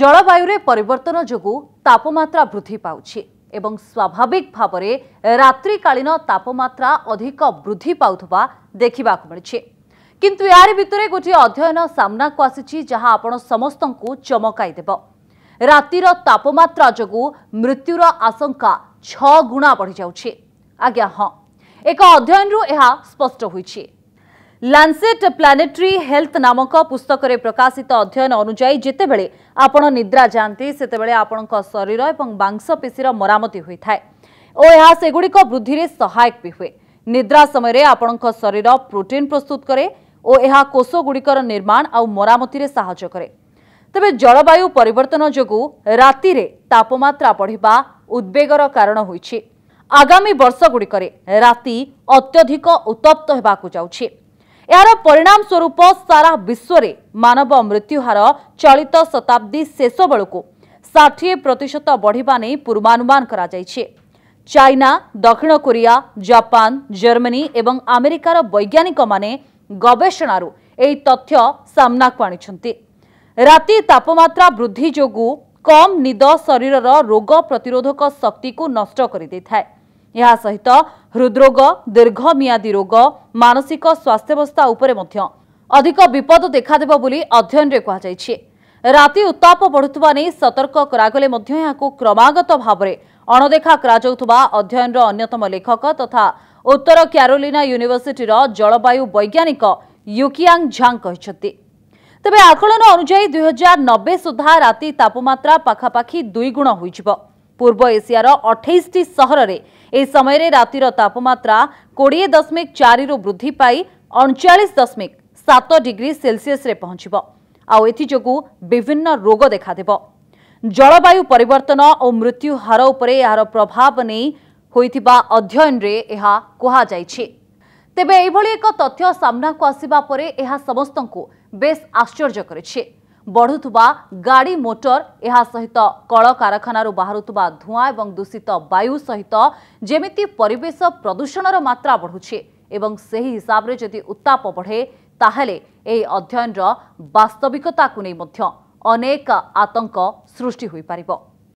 ଜଳବାୟୁରେ ପରିବର୍ତ୍ତନ ଯୋଗୁଁ ତାପମାତ୍ରା ବୃଦ୍ଧି ପାଉଛି ଏବଂ ସ୍ୱାଭାବିକ ଭାବରେ ରାତ୍ରିକାଳୀନ ତାପମାତ୍ରା ଅଧିକ ବୃଦ୍ଧି ପାଉଥିବା ଦେଖିବାକୁ ମିଳିଛି କିନ୍ତୁ ଏହାରି ଭିତରେ ଗୋଟିଏ ଅଧ୍ୟୟନ ସାମ୍ନାକୁ ଆସିଛି ଯାହା ଆପଣ ସମସ୍ତଙ୍କୁ ଚମକାଇଦେବ ରାତିର ତାପମାତ୍ରା ଯୋଗୁଁ ମୃତ୍ୟୁର ଆଶଙ୍କା ଛଅ ଗୁଣା ବଢ଼ିଯାଉଛି ଆଜ୍ଞା ହଁ ଏକ ଅଧ୍ୟୟନରୁ ଏହା ସ୍ପଷ୍ଟ ହୋଇଛି ଲାନ୍ସେଟ୍ ପ୍ଲାନେଟ୍ରୀ ହେଲ୍ଥ ନାମକ ପୁସ୍ତକରେ ପ୍ରକାଶିତ ଅଧ୍ୟୟନ ଅନୁଯାୟୀ ଯେତେବେଳେ ଆପଣ ନିଦ୍ରା ଯାଆନ୍ତି ସେତେବେଳେ ଆପଣଙ୍କ ଶରୀର ଏବଂ ବାଂଶପେଶୀର ମରାମତି ହୋଇଥାଏ ଓ ଏହା ସେଗୁଡ଼ିକ ବୃଦ୍ଧିରେ ସହାୟକ ବି ହୁଏ ନିଦ୍ରା ସମୟରେ ଆପଣଙ୍କ ଶରୀର ପ୍ରୋଟିନ୍ ପ୍ରସ୍ତୁତ କରେ ଓ ଏହା କୋଷଗୁଡ଼ିକର ନିର୍ମାଣ ଆଉ ମରାମତିରେ ସାହାଯ୍ୟ କରେ ତେବେ ଜଳବାୟୁ ପରିବର୍ତ୍ତନ ଯୋଗୁଁ ରାତିରେ ତାପମାତ୍ରା ବଢ଼ିବା ଉଦ୍ବେଗର କାରଣ ହୋଇଛି ଆଗାମୀ ବର୍ଷଗୁଡ଼ିକରେ ରାତି ଅତ୍ୟଧିକ ଉତ୍ତପ୍ତ ହେବାକୁ ଯାଉଛି ଏହାର ପରିଣାମ ସ୍ୱରୂପ ସାରା ବିଶ୍ୱରେ ମାନବ ମୃତ୍ୟୁହାର ଚଳିତ ଶତାବ୍ଦୀ ଶେଷ ବେଳକୁ ଷାଠିଏ ପ୍ରତିଶତ ବଢ଼ିବା ନେଇ ପୂର୍ବାନୁମାନ କରାଯାଇଛି ଚାଇନା ଦକ୍ଷିଣ କୋରିଆ ଜାପାନ ଜର୍ମାନୀ ଏବଂ ଆମେରିକାର ବୈଜ୍ଞାନିକମାନେ ଗବେଷଣାରୁ ଏହି ତଥ୍ୟ ସାମ୍ନାକୁ ଆଣିଛନ୍ତି ରାତି ତାପମାତ୍ରା ବୃଦ୍ଧି ଯୋଗୁଁ କମ୍ ନିଦ ଶରୀରର ରୋଗ ପ୍ରତିରୋଧକ ଶକ୍ତିକୁ ନଷ୍ଟ କରିଦେଇଥାଏ ଏହା ସହିତ ହୃଦ୍ରୋଗ ଦୀର୍ଘମିଆଦୀ ରୋଗ ମାନସିକ ସ୍ୱାସ୍ଥ୍ୟବସ୍ଥା ଉପରେ ମଧ୍ୟ ଅଧିକ ବିପଦ ଦେଖାଦେବ ବୋଲି ଅଧ୍ୟୟନରେ କୁହାଯାଇଛି ରାତି ଉତ୍ତାପ ବଢ଼ୁଥିବା ନେଇ ସତର୍କ କରାଗଲେ ମଧ୍ୟ ଏହାକୁ କ୍ରମାଗତ ଭାବରେ ଅଣଦେଖା କରାଯାଉଥିବା ଅଧ୍ୟୟନର ଅନ୍ୟତମ ଲେଖକ ତଥା ଉତ୍ତର କ୍ୟାରୋଲିନା ୟୁନିଭର୍ସିଟିର ଜଳବାୟୁ ବୈଜ୍ଞାନିକ ୟୁକିଆଙ୍ଗ ଝାଙ୍ଗ କହିଛନ୍ତି ତେବେ ଆକଳନ ଅନୁଯାୟୀ ଦୁଇହଜାର ନବେ ସୁଦ୍ଧା ରାତି ତାପମାତ୍ରା ପାଖାପାଖି ଦୁଇଗୁଣ ହୋଇଯିବ ପୂର୍ବ ଏସିଆର ଅଠେଇଶଟି ସହରରେ ଏହି ସମୟରେ ରାତିର ତାପମାତ୍ରା କୋଡ଼ିଏ ଦଶମିକ ଚାରିରୁ ବୃଦ୍ଧି ପାଇ ଅଣଚାଳିଶ ଦଶମିକ ସାତ ଡିଗ୍ରୀ ସେଲସିୟସରେ ପହଞ୍ଚିବ ଆଉ ଏଥିଯୋଗୁଁ ବିଭିନ୍ନ ରୋଗ ଦେଖାଦେବ ଜଳବାୟୁ ପରିବର୍ତ୍ତନ ଓ ମୃତ୍ୟୁହାର ଉପରେ ଏହାର ପ୍ରଭାବ ନେଇ ହୋଇଥିବା ଅଧ୍ୟୟନରେ ଏହା କୁହାଯାଇଛି ତେବେ ଏଭଳି ଏକ ତଥ୍ୟ ସାମ୍ନାକୁ ଆସିବା ପରେ ଏହା ସମସ୍ତଙ୍କୁ ବେଶ୍ ଆଶ୍ଚର୍ଯ୍ୟ କରିଛି ବଢ଼ୁଥିବା ଗାଡ଼ି ମୋଟର ଏହା ସହିତ କଳକାରଖାନାରୁ ବାହାରୁଥିବା ଧୂଆଁ ଏବଂ ଦୂଷିତ ବାୟୁ ସହିତ ଯେମିତି ପରିବେଶ ପ୍ରଦୂଷଣର ମାତ୍ରା ବଢ଼ୁଛି ଏବଂ ସେହି ହିସାବରେ ଯଦି ଉତ୍ତାପ ବଢ଼େ ତାହେଲେ ଏହି ଅଧ୍ୟୟନର ବାସ୍ତବିକତାକୁ ନେଇ ମଧ୍ୟ ଅନେକ ଆତଙ୍କ ସୃଷ୍ଟି ହୋଇପାରିବ